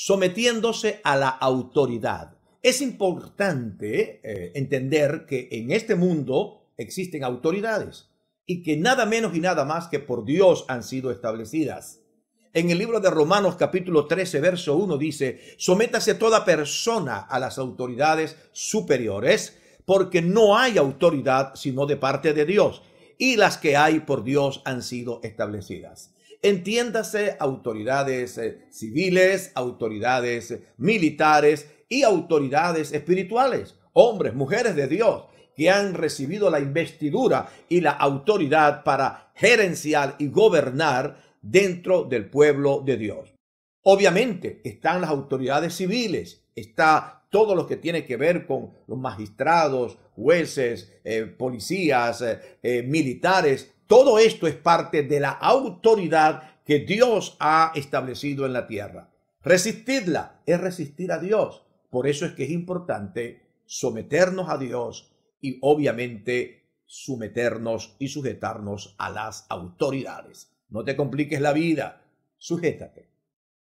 sometiéndose a la autoridad. Es importante eh, entender que en este mundo existen autoridades y que nada menos y nada más que por Dios han sido establecidas. En el libro de Romanos capítulo 13, verso 1 dice, sométase toda persona a las autoridades superiores, porque no hay autoridad sino de parte de Dios, y las que hay por Dios han sido establecidas entiéndase autoridades eh, civiles, autoridades eh, militares y autoridades espirituales, hombres, mujeres de Dios, que han recibido la investidura y la autoridad para gerenciar y gobernar dentro del pueblo de Dios. Obviamente están las autoridades civiles, está todo lo que tiene que ver con los magistrados, jueces, eh, policías, eh, eh, militares. Todo esto es parte de la autoridad que Dios ha establecido en la tierra. Resistirla es resistir a Dios. Por eso es que es importante someternos a Dios y obviamente someternos y sujetarnos a las autoridades. No te compliques la vida, sujétate.